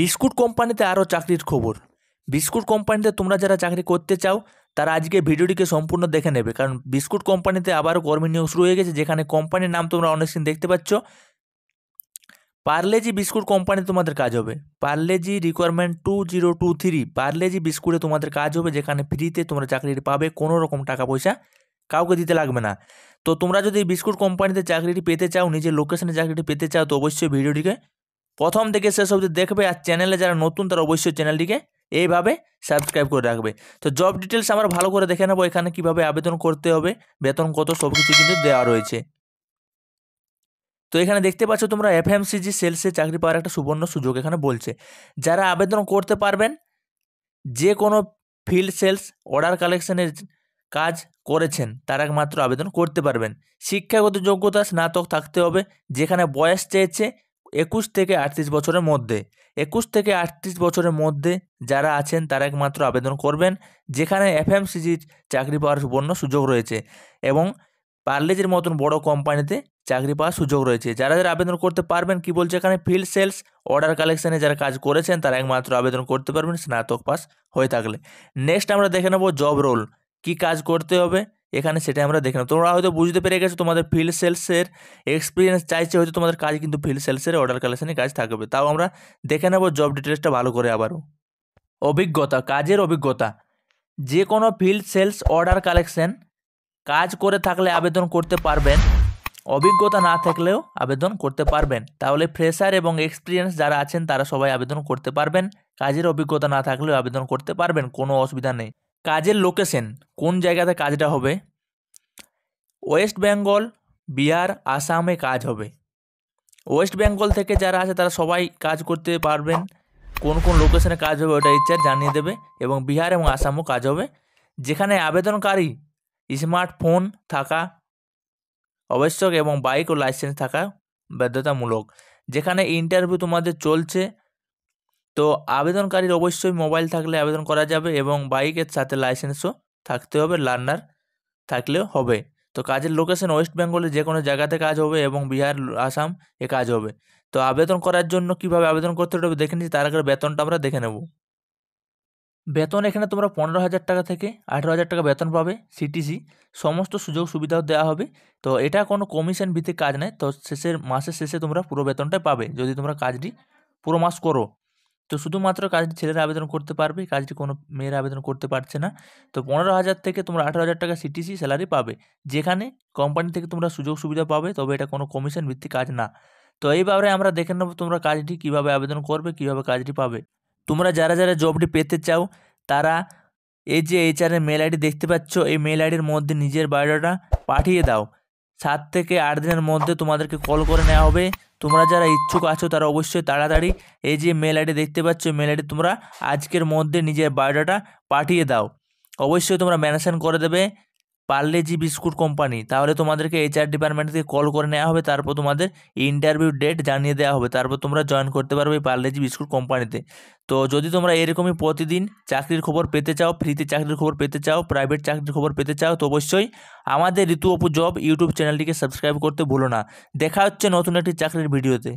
biscuit কোম্পানিতে আরও চাকরির খবর বিস্কুট কোম্পানিতে তোমরা যারা চাকরি করতে চাও তারা আজকে ভিডিওটিকে সম্পূর্ণ দেখে নেবে কারণ বিস্কুট কোম্পানিতে আবারও কর্মী নিয়োগ শুরু হয়ে গেছে যেখানে কোম্পানির নাম তোমরা অনেকদিন দেখতে পাচ্ছ পার্লেজি বিস্কুট কোম্পানি তোমাদের কাজ হবে Parle G requirement two zero two three Parle G বিস্কুটে তোমাদের কাজ হবে যেখানে ফ্রিতে তোমরা চাকরিটি পাবে কোনো রকম টাকা পয়সা কাউকে দিতে লাগবে না তো তোমরা যদি বিস্কুট কোম্পানিতে চাকরিটি পেতে চাও নিজের লোকেশনে চাকরিটি পেতে চাও তো অবশ্যই ভিডিওটিকে প্রথম থেকে শেষ অবধি দেখবে আর চ্যানেলে যারা নতুন তারা অবশ্যই চ্যানেলটিকে এইভাবে সাবস্ক্রাইব করে রাখবে তো জব ডিটেলস আমরা ভালো করে দেখে নেবো এখানে কিভাবে আবেদন করতে হবে বেতন কত সব কিছু কিন্তু দেওয়া রয়েছে তো এখানে দেখতে পাচ্ছ তোমরা এফ সিজি সেলসে চাকরি পাওয়ার একটা সুবর্ণ সুযোগ এখানে বলছে যারা আবেদন করতে পারবেন যে কোনো ফিল্ড সেলস অর্ডার কালেকশনের কাজ করেছেন তারা একমাত্র আবেদন করতে পারবেন শিক্ষাগত যোগ্যতা স্নাতক থাকতে হবে যেখানে বয়স চেয়েছে একুশ থেকে আটত্রিশ বছরের মধ্যে একুশ থেকে আটত্রিশ বছরের মধ্যে যারা আছেন তারা একমাত্র আবেদন করবেন যেখানে এফএমসিজির চাকরি পাওয়ার সুবর্ণ সুযোগ রয়েছে এবং পার্লেজের মতন বড় কোম্পানিতে চাকরি পাওয়ার সুযোগ রয়েছে যারা যারা আবেদন করতে পারবেন কি বলছে এখানে ফিল্ড সেলস অর্ডার কালেকশানে যারা কাজ করেছেন তারা একমাত্র আবেদন করতে পারবেন স্নাতক পাস হয়ে থাকলে নেক্সট আমরা দেখে নেব জব রোল কি কাজ করতে হবে এখানে সেটাই আমরা দেখে নেব তোমরা হয়তো বুঝতে পেরে গেছো তোমাদের ফিল্ড সেলসের এক্সপিরিয়েন্স চাইছে হয়তো তোমাদের কাজ কিন্তু ফিল্ড সেলসের অর্ডার কালেকশানের কাজ থাকবে তাও আমরা দেখে নেব জব ডিটেলসটা ভালো করে আবারও অভিজ্ঞতা কাজের অভিজ্ঞতা যে কোনো ফিল্ড সেলস অর্ডার কালেকশন কাজ করে থাকলে আবেদন করতে পারবেন অভিজ্ঞতা না থাকলেও আবেদন করতে পারবেন তাহলে ফ্রেশার এবং এক্সপিরিয়েন্স যারা আছেন তারা সবাই আবেদন করতে পারবেন কাজের অভিজ্ঞতা না থাকলেও আবেদন করতে পারবেন কোনো অসুবিধা নেই কাজের লোকেশন কোন জায়গাতে কাজটা হবে ওয়েস্ট বেঙ্গল বিহার আসামে কাজ হবে ওয়েস্ট বেঙ্গল থেকে যারা আছে তারা সবাই কাজ করতে পারবেন কোন কোন লোকেশনে কাজ হবে ওটা ইচ্ছা জানিয়ে দেবে এবং বিহার এবং আসামও কাজ হবে যেখানে আবেদনকারী স্মার্টফোন থাকা আবশ্যক এবং বাইক ও লাইসেন্স থাকা বাধ্যতামূলক যেখানে ইন্টারভিউ তোমাদের চলছে তো আবেদনকারীর অবশ্যই মোবাইল থাকলে আবেদন করা যাবে এবং বাইকের সাথে লাইসেন্সও থাকতে হবে লার্নার থাকলেও হবে তো কাজের লোকেশন ওয়েস্ট বেঙ্গলে যে কোনো জায়গাতে কাজ হবে এবং বিহার আসাম এ কাজ হবে তো আবেদন করার জন্য কিভাবে আবেদন করতে হবে দেখে নিচ্ছি তার আগে বেতনটা আমরা দেখে নেব বেতন এখানে তোমরা পনেরো হাজার টাকা থেকে আঠেরো হাজার টাকা বেতন পাবে সিটিসি সমস্ত সুযোগ সুবিধাও দেওয়া হবে তো এটা কোনো কমিশন ভিত্তিক কাজ নেই তো শেষের মাসের শেষে তোমরা পুরো বেতনটা পাবে যদি তোমরা কাজটি পুরো মাস করো তো শুধুমাত্র কাজটি ছেলেরা আবেদন করতে পারবে কাজটি কোনো মেয়েরা আবেদন করতে পারছে না তো পনেরো হাজার থেকে তোমরা আঠারো হাজার টাকা সিটিসি স্যালারি পাবে যেখানে কোম্পানি থেকে তোমরা সুযোগ সুবিধা পাবে তবে এটা কোনো কমিশন ভিত্তিক কাজ না তো ব্যাপারে আমরা দেখে নেব তোমরা কাজটি কিভাবে আবেদন করবে কিভাবে কাজটি পাবে তোমরা যারা যারা জবটি পেতে চাও তারা এই যে এইচআরের মেল আইডি দেখতে পাচ্ছ এই মেল আইডির মধ্যে নিজের বায়োডাটা পাঠিয়ে দাও সাত থেকে আট দিনের মধ্যে তোমাদেরকে কল করে নেওয়া হবে তোমরা যারা ইচ্ছুক আছো তারা অবশ্যই তাড়াতাড়ি এই যে মেল আইডি দেখতে পাচ্ছ মেল আইডি তোমরা আজকের মধ্যে নিজের বায়োডাটা পাঠিয়ে দাও অবশ্যই তোমরা মেনশন করে দেবে পার্লেজি বিস্কুট কোম্পানি তাহলে তোমাদেরকে এইচআর ডিপার্টমেন্ট থেকে কল করে নেওয়া হবে তারপর তোমাদের ইন্টারভিউ ডেট জানিয়ে দেওয়া হবে তারপর তোমরা জয়েন করতে পারবে এই পার্লেজি বিস্কুট কোম্পানিতে তো যদি তোমরা এরকমই প্রতিদিন চাকরির খবর পেতে চাও ফ্রিতে চাকরির খবর পেতে চাও প্রাইভেট চাকরির খবর পেতে চাও তো অবশ্যই আমাদের ঋতু অপু জব ইউটিউব চ্যানেলটিকে সাবস্ক্রাইব করতে ভুলো না দেখা হচ্ছে নতুন একটি চাকরির ভিডিওতে